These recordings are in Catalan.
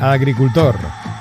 agricultor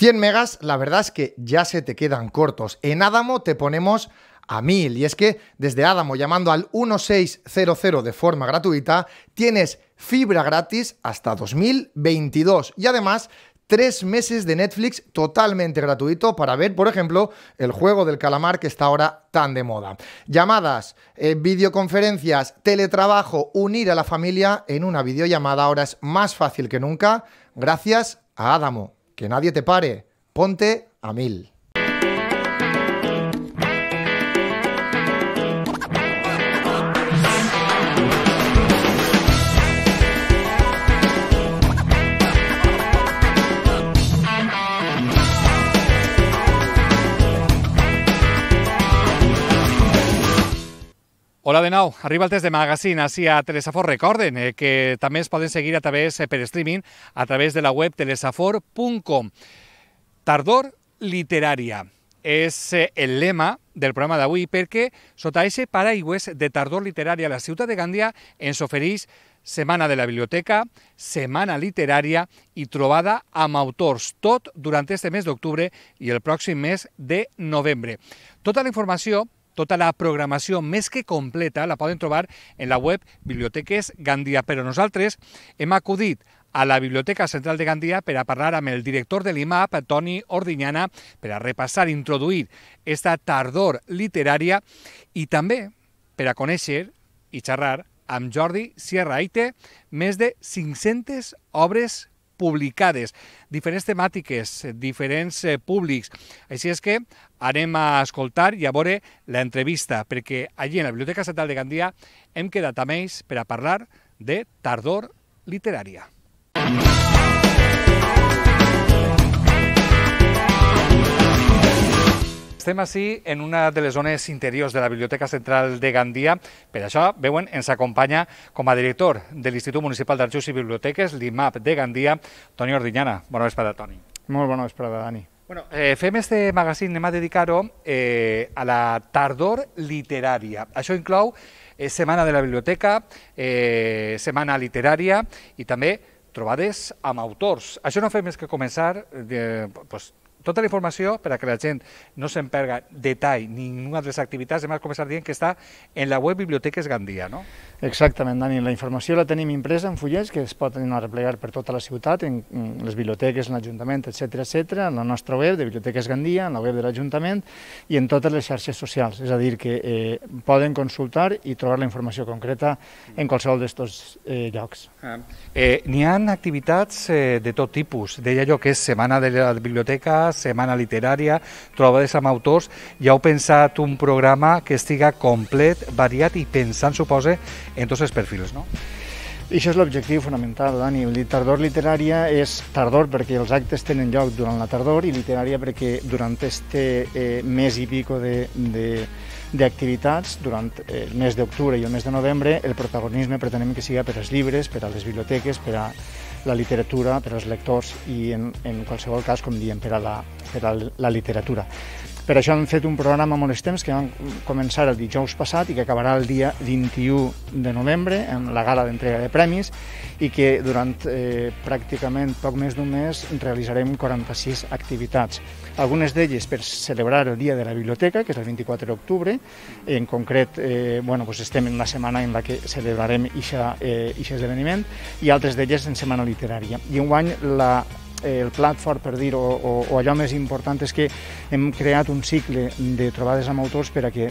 100 megas, la verdad es que ya se te quedan cortos. En Adamo te ponemos a 1000 y es que desde Adamo llamando al 1600 de forma gratuita tienes fibra gratis hasta 2022 y además tres meses de Netflix totalmente gratuito para ver, por ejemplo, el juego del calamar que está ahora tan de moda. Llamadas, eh, videoconferencias, teletrabajo, unir a la familia en una videollamada ahora es más fácil que nunca gracias a Adamo que nadie te pare, ponte a mil. Hola de nou, arriba el test de magazine així a Telesafor. Recorden eh, que també es poden seguir a través, eh, per streaming a través de la web telesafor.com. Tardor literària és eh, el lema del programa d'avui perquè sota aquest paraigües de tardor literària la ciutat de Gandia ens ofereix Setmana de la Biblioteca, Setmana Literària i trobada amb autors, tot durant este mes d'octubre i el pròxim mes de novembre. Tota la informació tota la programació més que completa la poden trobar en la web Biblioteques Gandia, però nosaltres hem acudit a la Biblioteca Central de Gandia per a parlar amb el director de l'IMAP, Toni Ordinyana, per a repassar, i introduir esta tardor literària i també per a conèixer i xerrar amb Jordi Sierra Aite més de 500 obres publicades, diferents temàtiques, diferents eh, públics. Així és que anem a escoltar i a veure l'entrevista, perquè allí en la Biblioteca Estatal de Gandia hem quedat amb ells per a parlar de tardor literària. Estem així en una de les zones interiors de la Biblioteca Central de Gandia. Per això, veuen, ens acompanya com a director de l'Institut Municipal d'Arxius i Biblioteques, l'IMAP de Gandia, Toni Ordinyana. Bona vesprada, Toni. Molt bona vesprada, Dani. Bueno, eh, fem este magazín, anem a dedicar-ho eh, a la tardor literària. Això inclou eh, Setmana de la Biblioteca, eh, Setmana Literària i també trobades amb autors. Això no fem més que començar eh, pues, tota la informació per a que la gent no se'n perga detall ninguna de les activitats, hem començat dient que està en la web Biblioteques Gandia, no? Exactament, Dani. La informació la tenim impresa en fullets que es pot a replegar per tota la ciutat, en les biblioteques, en l'Ajuntament, etc etc, en la nostra web de Biblioteques Gandia, en la web de l'Ajuntament i en totes les xarxes socials. És a dir, que eh, poden consultar i trobar la informació concreta en qualsevol d'estos eh, llocs. Ah. Eh, N'hi han activitats eh, de tot tipus. Deia jo que és Setmana de la Biblioteca, setmana literària, trobades amb autors, ja heu pensat un programa que estiga complet, variat i pensant, suposa, en tots els perfils, no? I això és l'objectiu fonamental, Dani. Tardor literària és tardor perquè els actes tenen lloc durant la tardor i literària perquè durant este eh, mes i pico de, de, d'activitats durant eh, el mes d'octubre i el mes de novembre el protagonisme pretenem que siga per als llibres, per a les biblioteques, per a la literatura per als lectors i en, en qualsevol cas, com diem, per a la, per a la literatura. Per això hem fet un programa molt extens que vam començar el dijous passat i que acabarà el dia 21 de novembre amb la gala d'entrega de premis i que durant eh, pràcticament poc més d'un mes realitzarem 46 activitats algunes d'elles per celebrar el Dia de la Biblioteca, que és el 24 d'octubre. En concret, eh, bueno, doncs estem en una setmana en la que celebrarem aquest eh, esdeveniment i altres d'elles en setmana literària. I un any la eh, el plat fort, per dir, o, o, o allò més important és que hem creat un cicle de trobades amb autors per a que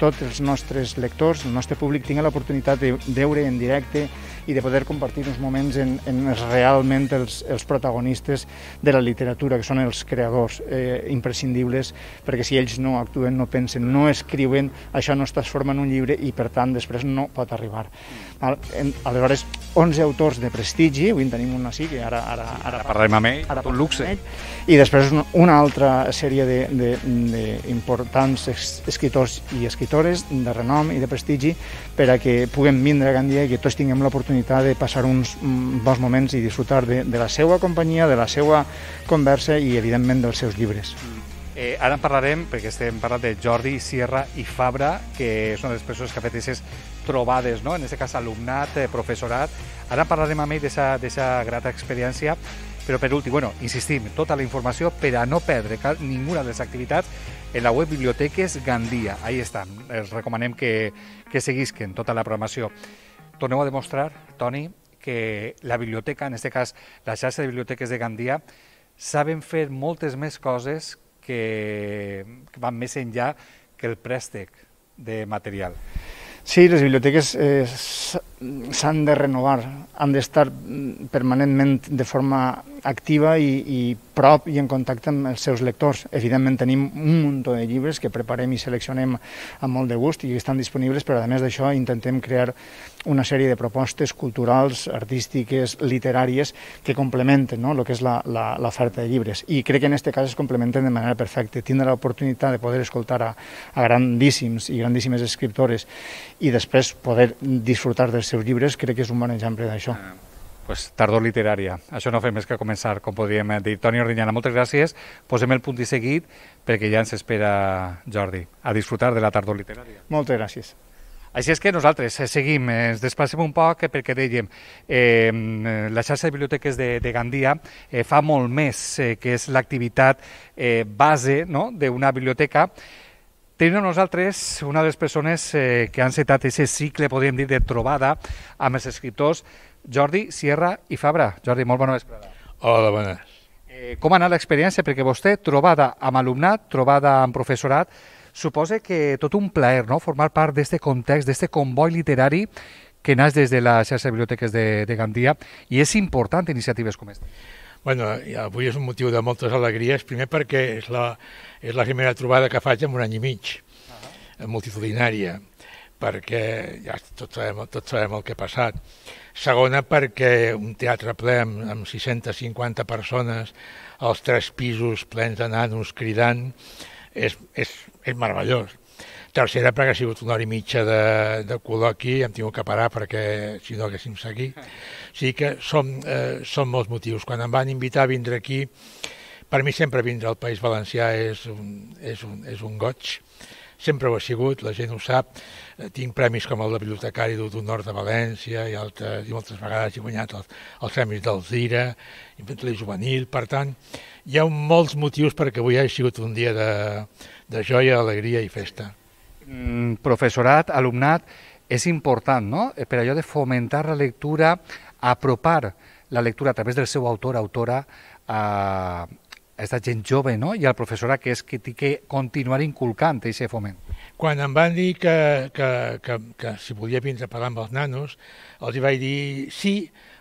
tots els nostres lectors, el nostre públic, tingui l'oportunitat de veure en directe i de poder compartir uns moments en, en realment els, els protagonistes de la literatura, que són els creadors eh, imprescindibles, perquè si ells no actuen, no pensen, no escriuen, això no es transforma en un llibre i, per tant, després no pot arribar. Val? En, aleshores, 11 autors de prestigi, avui en tenim un així, que ara... Ara, ara, ara parlarem amb ell, ara un luxe. I després una altra sèrie d'importants escriptors i escritores de renom i de prestigi per a que puguem vindre a Gandia i que tots tinguem l'oportunitat l'oportunitat de passar uns mm, bons moments i disfrutar de, de la seva companyia, de la seva conversa i, evidentment, dels seus llibres. Eh, ara en parlarem, perquè estem parlant de Jordi, Sierra i Fabra, que és una de les persones que ha fet aquestes trobades, no? en aquest cas alumnat, eh, professorat. Ara parlarem amb ell d'aquesta grata experiència, però per últim, bueno, insistim, tota la informació per a no perdre ninguna de les activitats en la web Biblioteques Gandia. Ahí estan. Els recomanem que, que seguisquen tota la programació torneu a demostrar, Toni, que la biblioteca, en aquest cas la xarxa de biblioteques de Gandia, saben fer moltes més coses que, que van més enllà que el préstec de material. Sí, les biblioteques eh, s'han de renovar, han d'estar mm, permanentment de forma activa i, i prop i en contacte amb els seus lectors. Evidentment tenim un munt de llibres que preparem i seleccionem amb molt de gust i estan disponibles, però a més d'això intentem crear una sèrie de propostes culturals, artístiques, literàries, que complementen no?, el que és l'oferta de llibres. I crec que en aquest cas es complementen de manera perfecta. Tindre l'oportunitat de poder escoltar a, a grandíssims i grandíssimes escriptores i després poder disfrutar dels seus llibres crec que és un bon exemple d'això. Eh, pues tardor literària. Això no fem més que començar, com podríem dir. Toni Ordinyana, moltes gràcies. Posem el punt i seguit perquè ja ens espera Jordi a disfrutar de la tardor literària. Moltes gràcies. Així és que nosaltres eh, seguim, eh, ens despassem un poc perquè dèiem eh, mm, la xarxa de biblioteques de, de Gandia eh, fa molt més eh, que és l'activitat eh, base no?, d'una biblioteca Tenim amb nosaltres una de les persones eh, que han setat aquest cicle, podríem dir, de trobada amb els escriptors, Jordi Sierra i Fabra. Jordi, molt bona vesprada. Hola, bones. Eh, com ha anat l'experiència? Perquè vostè, trobada amb alumnat, trobada amb professorat, suposa que tot un plaer no? formar part d'aquest context, d'aquest convoi literari que naix des de la xarxa de biblioteques de, de Gandia i és important iniciatives com aquesta. Bueno, avui és un motiu de moltes alegries, primer perquè és la, és la primera trobada que faig en un any i mig, uh -huh. multitudinària, perquè ja tots sabem, tot sabem el que ha passat. Segona, perquè un teatre ple amb, amb 650 persones, els tres pisos plens de nanos cridant, és, és, és meravellós. Tercera, perquè ha sigut una hora i mitja de, de col·loqui, hem tingut que parar perquè si no haguéssim seguit. Sí que som, eh, som molts motius. Quan em van invitar a vindre aquí, per mi sempre vindre al País Valencià és un, és un, és un goig, sempre ho ha sigut, la gent ho sap. Eh, tinc premis com el de bibliotecari d'Honor de València i, altres, i moltes vegades he guanyat els, els premis del Zira, Infantil i Juvenil, per tant, hi ha molts motius perquè avui ha sigut un dia de, de joia, alegria i festa. Mm, professorat, alumnat, és important, no?, eh, per allò de fomentar la lectura, apropar la lectura a través del seu autor, autora, a, aquesta gent jove no? i el professorat que és que té que continuar inculcant aquest foment. Quan em van dir que, que, que, que si volia vindre a parlar amb els nanos, els hi vaig dir sí,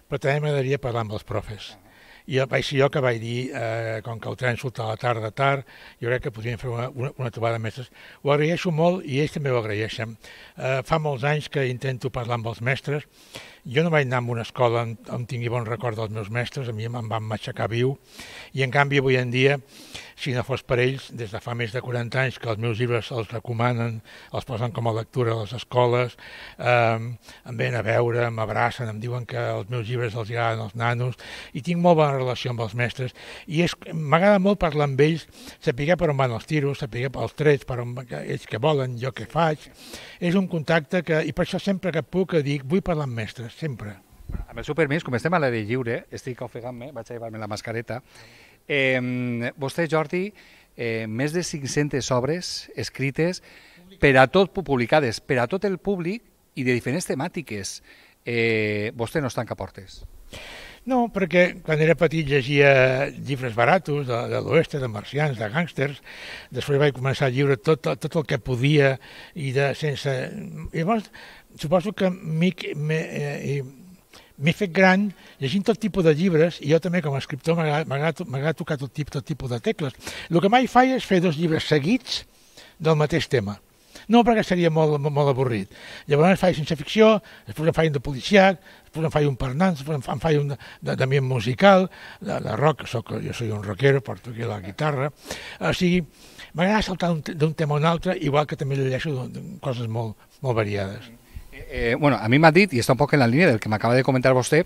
però també m'agradaria parlar amb els profes. Uh -huh i vaig ser jo que vaig dir, eh, com que el tren surt a la tarda tard, jo crec que podríem fer una, una, una trobada més. Ho agraeixo molt i ells també ho agraeixen. Eh, fa molts anys que intento parlar amb els mestres jo no vaig anar a una escola on, on tingui bon record dels meus mestres, a mi em van matxacar viu, i en canvi avui en dia, si no fos per ells, des de fa més de 40 anys que els meus llibres els recomanen, els posen com a lectura a les escoles, eh, em venen a veure, m'abracen, em diuen que els meus llibres els agraden als nanos, i tinc molt bona relació amb els mestres, i m'agrada molt parlar amb ells, saber per on van els tiros, saber pels trets, per on ells que volen, jo què faig, és un contacte que, i per això sempre que puc que dic, vull parlar amb mestres, sempre, Amb el seu permís, com estem a l'aire lliure, estic ofegant-me, vaig a llevar-me la mascareta. Eh, vostè, Jordi, eh, més de 500 obres escrites per a tot, publicades per a tot el públic i de diferents temàtiques. Eh, vostè no es tanca portes. No, perquè quan era petit llegia llibres baratos de, de l'oest, de marcians, de gàngsters. Després vaig començar a lliure tot, tot el que podia i de, sense... I llavors suposo que eh, eh, m'he fet gran llegint tot tipus de llibres, i jo també com a escriptor m'agrada tocar tot tipus, tot tipus de tecles. El que mai faig és fer dos llibres seguits del mateix tema. No, perquè seria molt, molt, molt avorrit. Llavors faig sense ficció, després em faig un de policiac, després em faig un per nans, després em faig un de, de, de musical, de, de rock, soc, jo soy un rockero, porto aquí la guitarra. O sigui, m'agrada saltar d'un tema a un altre, igual que també llegeixo coses molt, molt variades. Eh, bueno, a mi m'ha dit, i està un poc en la línia del que m'acaba de comentar vostè,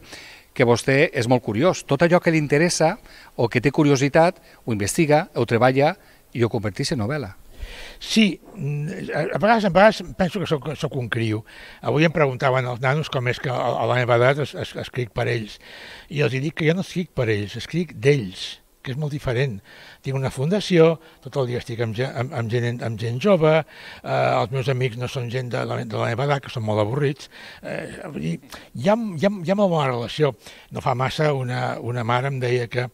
que vostè és molt curiós. Tot allò que li interessa o que té curiositat, ho investiga, ho treballa i ho converteix en novel·la. Sí, a vegades, a vegades penso que sóc, sóc un criu. Avui em preguntaven els nanos com és que a la meva edat es, es, escric per ells. I els dic que jo no escric per ells, escric d'ells que és molt diferent. Tinc una fundació, tot el dia estic amb, amb, amb, gent, amb gent jove, eh, els meus amics no són gent de la, de la meva edat, que són molt avorrits. Eh, vull dir, hi, ha, hi, ha, hi ha molt bona relació. No fa massa una, una mare em deia que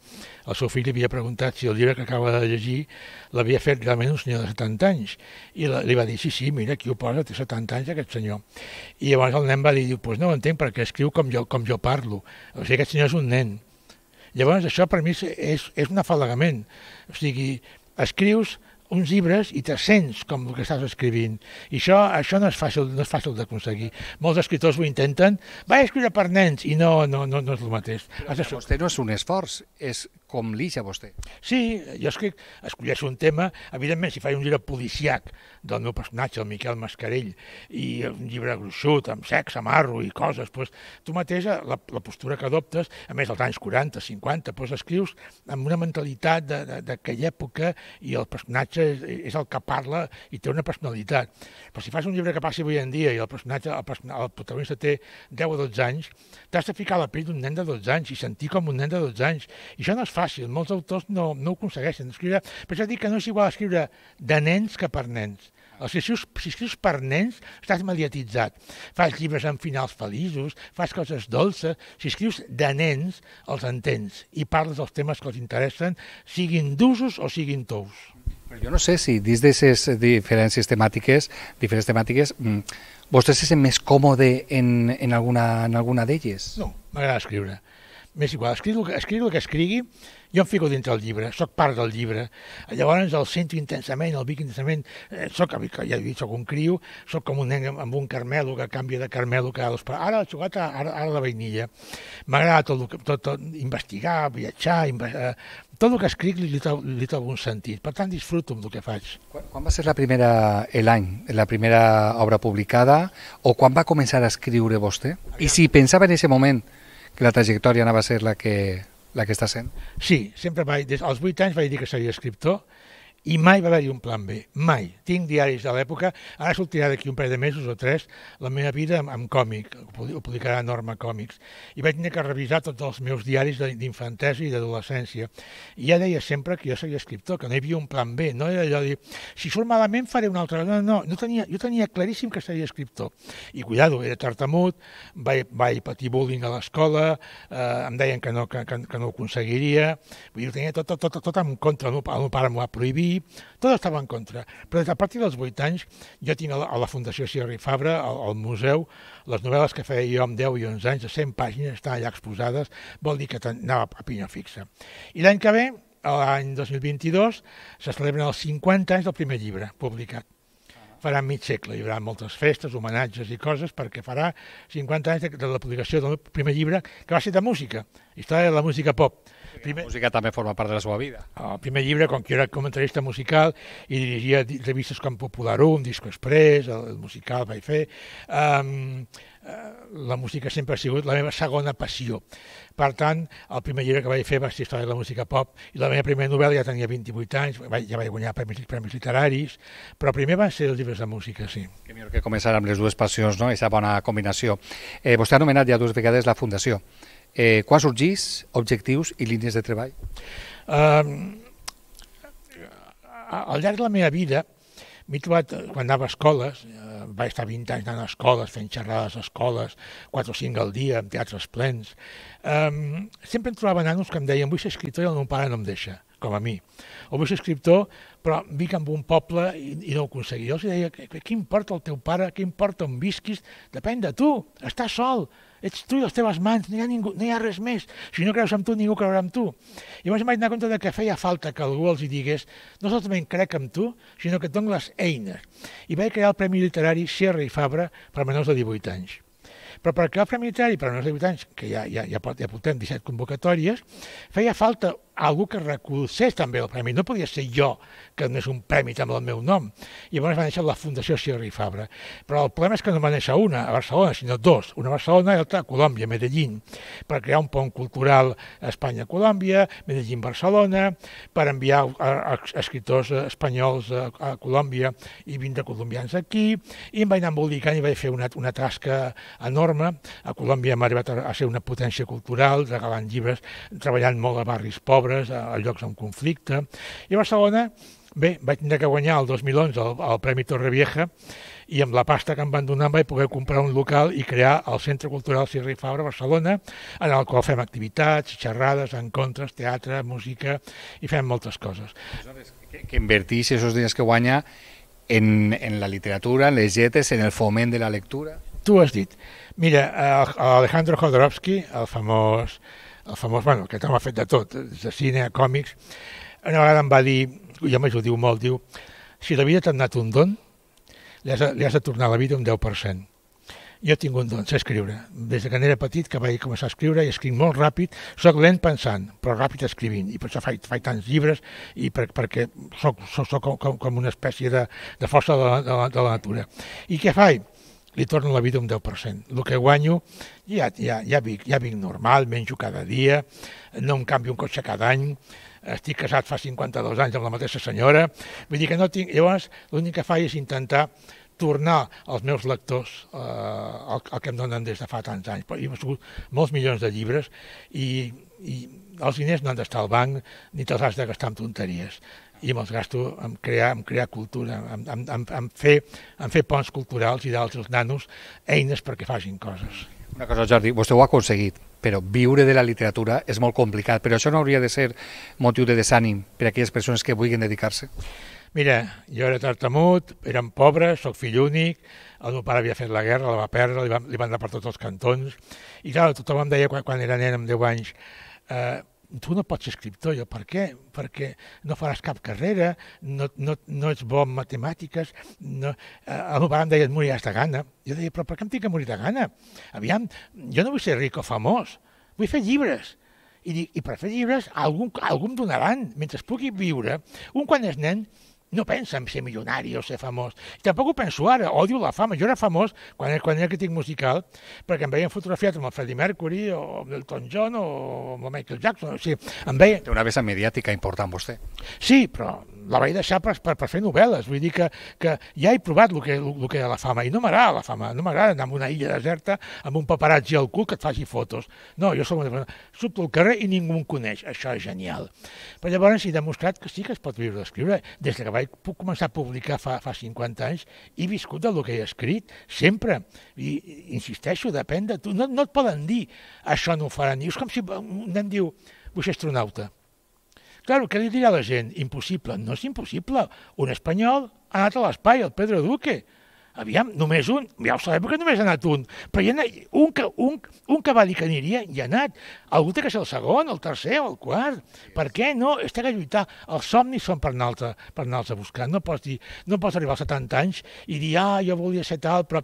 el seu fill li havia preguntat si el llibre que acaba de llegir l'havia fet realment un senyor de 70 anys. I la, li va dir, sí, sí, mira, qui ho posa, té 70 anys aquest senyor. I llavors el nen va dir, doncs pues no ho entenc perquè escriu com jo, com jo parlo. O sigui, aquest senyor és un nen Llavors, això per mi és, és un afalagament. O sigui, escrius uns llibres i te sents com el que estàs escrivint. I això, això no és fàcil, no és fàcil d'aconseguir. Molts escriptors ho intenten, va escriure per nens, i no, no, no, no és el mateix. Però, Has vostè no és un esforç, és com l'Ixa, vostè. Sí, jo escric, escolleixo un tema, evidentment, si faig un llibre policiac del meu personatge, el Miquel Mascarell, i un llibre gruixut, amb sexe, amarro i coses, doncs, tu mateix, la, la postura que adoptes, a més, als anys 40, 50, doncs, escrius amb una mentalitat d'aquella època i el personatge és, és el que parla i té una personalitat. Però si fas un llibre que passi avui en dia i el personatge, el, el protagonista té 10 o 12 anys, t'has de ficar a la pell d'un nen de 12 anys i sentir com un nen de 12 anys. I això no és fàcil, molts autors no, no ho aconsegueixen. Escriure, per això dic que no és igual escriure de nens que per nens. sigui, si us, si escrius per nens, estàs mediatitzat. Fas llibres amb finals feliços, fas coses dolces. Si escrius de nens, els entens i parles dels temes que els interessen, siguin d'usos o siguin tous. Però jo no sé si dins d'aquestes diferències temàtiques, diferents temàtiques, mm, vostè se sent més còmode en, en alguna, en alguna d'elles? No, m'agrada escriure m'és igual, escric el, que, escric el que escrigui, jo em fico dintre el llibre, sóc part del llibre. Llavors el sento intensament, el vic intensament, eh, sóc, ja he dit, sóc un criu, sóc com un nen amb un carmelo que canvia de carmelo cada dos per... Ara la xocolata, ara, ara la vainilla. M'agrada tot, que, tot, tot, investigar, viatjar, Inv eh, tot el que escric li, li, li té algun sentit. Per tant, disfruto amb el que faig. Quan, quan va ser la primera, l'any, la primera obra publicada, o quan va començar a escriure vostè? I si pensava en aquest moment que la trajectòria anava a ser la que, la que està sent? Sí, sempre vaig, des, als 8 anys vaig dir que seria escriptor, i mai va haver-hi un plan B, mai. Tinc diaris de l'època, ara sortirà d'aquí un parell de mesos o tres la meva vida amb, amb còmic, ho publicarà Norma Còmics. I vaig tenir que revisar tots els meus diaris d'infantesa i d'adolescència. I ja deia sempre que jo seria escriptor, que no hi havia un plan B, no era allò de dir, si surt malament faré una altra No, no, no tenia, jo tenia claríssim que seria escriptor. I cuidado, era tartamut, vaig, vaig patir bullying a l'escola, eh, em deien que no, que, que, que no ho aconseguiria, vull dir, ho tenia tot, tot, tot, tot en contra, el meu pare m'ho va prohibir, tot estava en contra. Però des de partir dels 8 anys jo tinc a la, a la Fundació Sierra i Fabra, al, al museu, les novel·les que feia jo amb 10 i 11 anys, de 100 pàgines, estan allà exposades, vol dir que anava a pinya fixa. I l'any que ve, l'any 2022, se celebren els 50 anys del primer llibre publicat farà mig segle, hi haurà moltes festes, homenatges i coses, perquè farà 50 anys de, de la publicació del primer llibre, que va ser de música, història de la música pop primer, la música també forma part de la seva vida. Ah, el primer llibre, com que era comentarista musical i dirigia revistes com Popular 1, Disco Express, el musical vaig fer, um, la música sempre ha sigut la meva segona passió. Per tant, el primer llibre que vaig fer va ser Història de la música pop i la meva primera novel·la ja tenia 28 anys, ja vaig guanyar premis, premis literaris, però primer va ser els llibres de música, sí. Que millor que començar amb les dues passions, no? Aquesta bona combinació. Eh, vostè ha anomenat ja dues vegades la Fundació eh, quan sorgís, objectius i línies de treball? Eh, al llarg de la meva vida m'he trobat, eh, quan anava a escoles, eh, vaig estar 20 anys anant a escoles, fent xerrades a escoles, 4 o 5 al dia, en teatres plens, eh, sempre em trobava nanos que em deien vull ser escriptor i el meu pare no em deixa com a mi. O vull ser escriptor, però vinc en un poble i, i no ho aconseguia. Jo els deia, què, què importa el teu pare, què importa on visquis, depèn de tu, estàs sol, Ets tu i les teves mans, no hi ha, ningú, no hi ha res més. Si no creus en tu, ningú creurà en tu. Llavors em vaig anar compte de que feia falta que algú els hi digués no solament crec en tu, sinó que et les eines. I vaig crear el Premi Literari Sierra i Fabra per menors de 18 anys. Però per crear el Premi Literari per menors de 18 anys, que ja, ja, ja, ja portem 17 convocatòries, feia falta algú que recolzés també el premi. No podia ser jo que donés un premi amb el meu nom. I llavors va néixer la Fundació Sierra i Fabra. Però el problema és que no va néixer una a Barcelona, sinó dos. Una a Barcelona i altra a Colòmbia, a Medellín, per crear un pont cultural a Espanya-Colòmbia, Medellín-Barcelona, per enviar escriptors espanyols a, Colòmbia i de colombians aquí, i em vaig anar embolicant i vaig fer una, una tasca enorme. A Colòmbia hem arribat a, a ser una potència cultural, regalant llibres, treballant molt a barris pobres, obres a, a llocs en conflicte. I a Barcelona, bé, vaig tenir que guanyar el 2011 el, el Premi Torrevieja i amb la pasta que em van donar vaig poder comprar un local i crear el Centre Cultural Cirri Fabra Barcelona, en el qual fem activitats, xerrades, encontres, teatre, música, i fem moltes coses. Que, que invertís esos diners que guanya en, en la literatura, en les lletres, en el foment de la lectura? Tu has dit. Mira, eh, Alejandro Jodorowsky, el famós el famós, bueno, aquest home ha fet de tot, de cine, a còmics, una vegada em va dir, i home, més ho diu molt, diu, si la vida t'ha anat un don, li has, de, li has de tornar a la vida un 10%. Jo tinc un don, sé escriure. Des que n'era petit que vaig començar a escriure i escric molt ràpid. Soc lent pensant, però ràpid escrivint. I per això faig, faig tants llibres i per, perquè soc, com, com una espècie de, de força de la, de, la, de la natura. I què faig? li torno la vida un 10%. El que guanyo ja, ja, ja, vic, ja vic normal, menjo cada dia, no em canvio un cotxe cada any, estic casat fa 52 anys amb la mateixa senyora, vull dir que no tinc... Llavors, l'únic que faig és intentar tornar als meus lectors eh, el, el que em donen des de fa tants anys. Però hi ha sigut molts milions de llibres i, i els diners no han d'estar al banc ni te'ls has de gastar amb tonteries i me'ls gasto en crear, en crear cultura, en, en, en, en, fer, en fer ponts culturals i d'altres nanos eines perquè facin coses. Una cosa, Jordi, vostè ho ha aconseguit, però viure de la literatura és molt complicat, però això no hauria de ser motiu de desànim per a aquelles persones que vulguin dedicar-se? Mira, jo era tartamut, érem pobres, sóc fill únic, el meu pare havia fet la guerra, la va perdre, li van, li van anar per tots els cantons, i clar, tothom em deia quan, quan era nen amb 10 anys, eh, tu no pots ser escriptor. Jo, per què? Perquè no faràs cap carrera, no, no, no ets bo en matemàtiques, no... el meu pare em deia, et moriràs de gana. Jo deia, però per què em tinc que morir de gana? Aviam, jo no vull ser ric o famós, vull fer llibres. I, dic, i per fer llibres, algun, algun donaran, mentre pugui viure. Un quan és nen no pensa en ser milionari o ser famós. Tampoc ho penso ara, odio la fama. Jo era famós quan, quan era crític musical perquè em veien fotografiat amb el Freddie Mercury o amb Elton John o amb el Michael Jackson. O sigui, em veien... Té una vessa mediàtica important, vostè. Sí, però la vaig deixar per, per, per fer novel·les, vull dir que, que ja he provat el que, el que era la fama, i no m'agrada la fama, no m'agrada anar a una illa deserta amb un paparazzi al cul que et faci fotos. No, jo soc una persona, surto al carrer i ningú em coneix, això és genial. Però llavors he demostrat que sí que es pot viure d'escriure, des que vaig vaig començar a publicar fa, fa 50 anys, he viscut del que he escrit, sempre. I, insisteixo, depèn de tu. No, no et poden dir, això no ho faran. I és com si un nen diu, vull ser astronauta. Claro, què li dirà la gent? Impossible. No és impossible. Un espanyol ha anat a l'espai, el Pedro Duque Aviam, només un, ja ho sabem que només ha anat un, però hi ha anat, un, que, un, un que va dir que aniria, hi ha anat. Algú té que ser el segon, el tercer o el quart. Sí. Per què? No, és a lluitar. Els somnis són per anar-los per anar a buscar. No pots, dir, no pots arribar als 70 anys i dir, ah, jo volia ser tal, però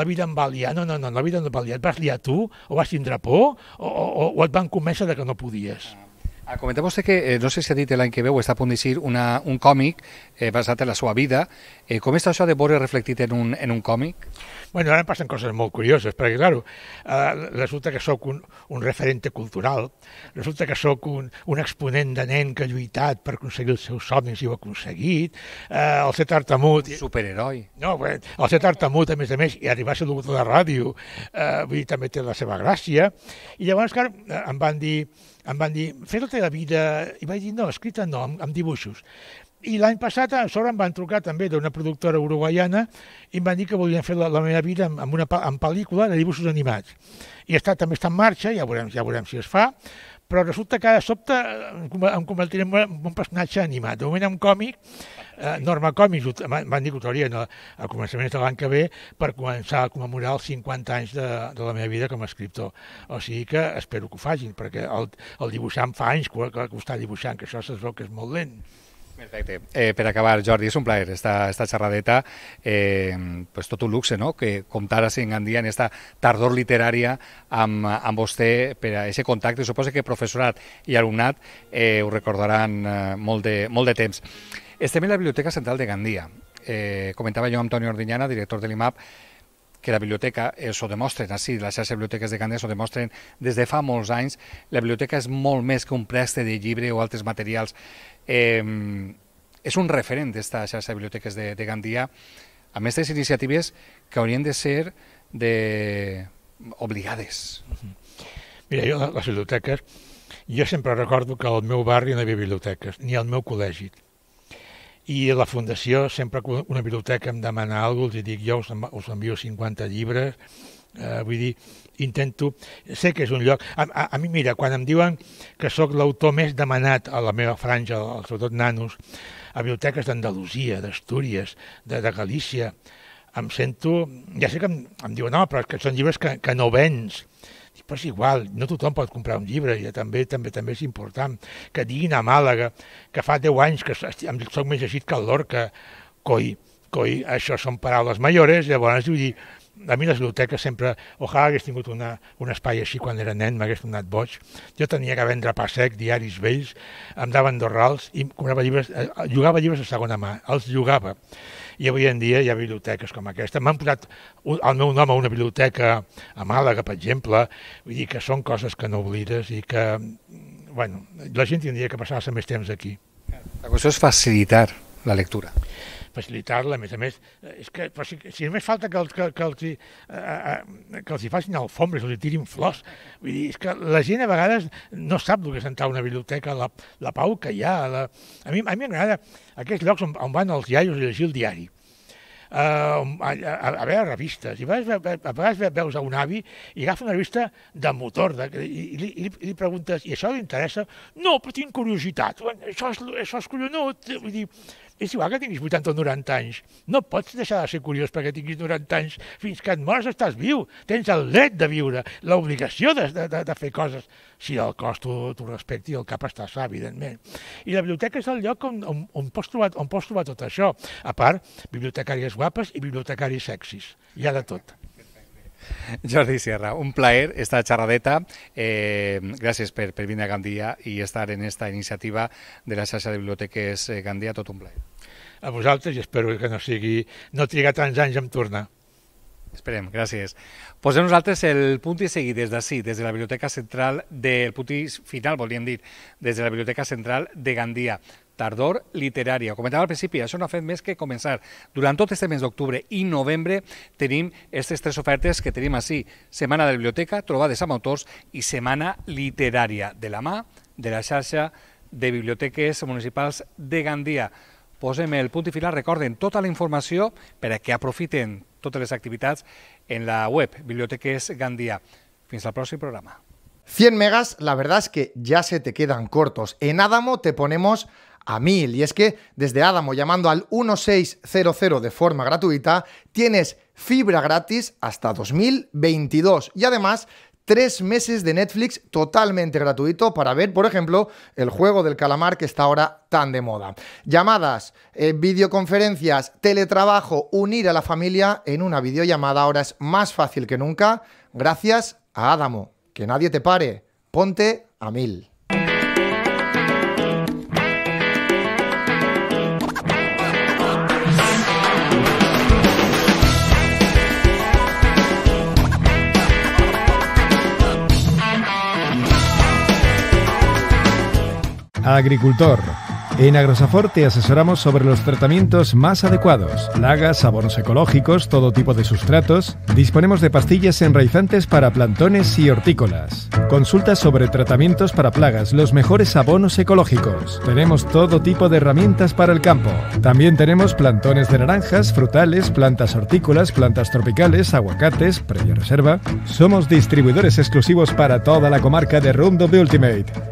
la vida em va liar. No, no, no, la vida no et va liar. Et vas liar tu, o vas tindre por, o, o, o et van convèncer de que no podies. Ah. Ah, Comenta vostè que, eh, no sé si ha dit l'any que veu, està a punt d'eixir un còmic eh, basat en la seva vida. Eh, com està això de veure reflectit en un, en un còmic? Bueno, ara passen coses molt curioses, perquè, claro, eh, resulta que sóc un, un referente cultural, resulta que sóc un, un exponent de nen que ha lluitat per aconseguir els seus somnis i ho ha aconseguit, eh, el ser tartamut... Un superheroi. No, el ser tartamut, a més a més, i arribar a ser locutor de ràdio, eh, vull dir, també té la seva gràcia. I llavors, clar, em van dir, em van dir, fes la teva vida, i vaig dir, no, escrita no, amb, amb dibuixos. I l'any passat a sobre em van trucar també d'una productora uruguaiana i em van dir que volien fer la, la meva vida amb, una en pel·lícula de dibuixos animats. I està, també està en marxa, ja veurem, ja veurem si es fa, però resulta que de sobte em convertiré en un personatge animat. De moment en còmic, eh, Norma Còmics, van dir que ho traurien a, a començaments de l'any que ve per començar a commemorar els 50 anys de, de la meva vida com a escriptor. O sigui que espero que ho facin, perquè el, el dibuixant fa anys que, que, que ho està dibuixant, que això es veu que és molt lent. Perfecte. Eh, per acabar, Jordi, és un plaer esta, esta xerradeta, eh, pues tot un luxe, no?, que comptar a Gandia en esta tardor literària amb, amb vostè per a aquest contacte. Suposo que professorat i alumnat eh, ho recordaran eh, molt, de, molt de temps. Estem en la Biblioteca Central de Gandia. Eh, comentava jo amb Antonio Ordinyana, director de l'IMAP, que la biblioteca, eh, s'ho demostren així, les xarxes biblioteques de Càndida s'ho demostren des de fa molts anys, la biblioteca és molt més que un preste de llibre o altres materials. Eh, és un referent d'esta xarxa de biblioteques de, de Gandia, més de iniciatives que haurien de ser de... obligades. Mhm. Mira, jo, les biblioteques, jo sempre recordo que al meu barri no hi havia biblioteques, ni al meu col·legi i la Fundació, sempre que una biblioteca em demana alguna cosa, els dic jo us, us envio 50 llibres, eh, vull dir, intento... Sé que és un lloc... A, a, a mi, mira, quan em diuen que sóc l'autor més demanat a la meva franja, sobretot nanos, a biblioteques d'Andalusia, d'Astúries, de, de Galícia, em sento... Ja sé que em, em diuen, no, però és que són llibres que, que no vens, però és igual, no tothom pot comprar un llibre, i també també també és important. Que diguin a Màlaga, que fa 10 anys que soc més llegit que el Lorca, coi, coi, això són paraules mayores, llavors vull dir, a mi les biblioteques sempre, ojalà hagués tingut una, un espai així quan era nen, m'hagués donat boig. Jo tenia que vendre pa sec, diaris vells, em daven dos rals i comprava llibres, eh, llogava llibres de segona mà, els llogava. I avui en dia hi ha biblioteques com aquesta. M'han posat un, el meu nom a una biblioteca a Màlaga, per exemple, vull dir que són coses que no oblides i que, bueno, la gent tindria que passar-se més temps aquí. La qüestió és facilitar la lectura facilitar-la, a més a més, eh, és que, però si, si només falta que, que, que, els, hi, eh, eh, que els hi facin alfombres, els hi tirin flors, vull dir, és que la gent a vegades no sap el que és entrar a una biblioteca, la, la pau que hi ha, la... a mi a mi m'agrada aquests llocs on, on van els iaios a llegir el diari, Uh, a, a, a veure revistes. I a vegades, a vegades veus a un avi i agafa una revista de motor de, i, i, i, li preguntes, i això li interessa? No, però tinc curiositat. Això és, això és collonut. Vull dir, és igual que tinguis 80 o 90 anys. No pots deixar de ser curiós perquè tinguis 90 anys. Fins que et mors estàs viu. Tens el dret de viure, l'obligació de, de, de fer coses. Si el cos t'ho respecti i el cap està sa, evidentment. I la biblioteca és el lloc on, on, on, pots, trobar, on pots trobar tot això. A part, bibliotecàries guapes i bibliotecaris sexis. Hi ha de tot. Jordi Sierra, un plaer esta charradeta. Eh, gràcies per, per vindre a Gandia i estar en esta iniciativa de la xarxa de biblioteques eh, Gandia, tot un plaer a vosaltres i espero que no sigui, no trigar tants anys en tornar. Esperem, gràcies. Posem nosaltres el punt i seguir des d'ací, des de la Biblioteca Central, del punt i final, volíem dir, des de la Biblioteca Central de Gandia tardor literària. Comentava al principi, això no ha fet més que començar. Durant tot aquest mes d'octubre i novembre tenim aquestes tres ofertes que tenim ací. Setmana de la biblioteca, trobades amb autors i setmana literària de la mà de la xarxa de biblioteques municipals de Gandia. posem el punto y final. Recorden, toda la información para que aprofiten todas las actividades en la web Biblioteques Gandía. Fins al próximo programa. 100 megas, la verdad es que ya se te quedan cortos. En Adamo te ponemos a 1000 y es que desde Adamo llamando al 1600 de forma gratuita tienes fibra gratis hasta 2022 y además tres meses de Netflix totalmente gratuito para ver, por ejemplo, el juego del calamar que está ahora tan de moda. Llamadas, eh, videoconferencias, teletrabajo, unir a la familia en una videollamada ahora es más fácil que nunca gracias a Adamo. Que nadie te pare, ponte a mil. agricultor. En Agrosaforte asesoramos sobre los tratamientos más adecuados, plagas, abonos ecológicos, todo tipo de sustratos. Disponemos de pastillas enraizantes para plantones y hortícolas. Consultas sobre tratamientos para plagas, los mejores abonos ecológicos. Tenemos todo tipo de herramientas para el campo. También tenemos plantones de naranjas, frutales, plantas hortícolas, plantas tropicales, aguacates, previa reserva. Somos distribuidores exclusivos para toda la comarca de Rondo de Ultimate.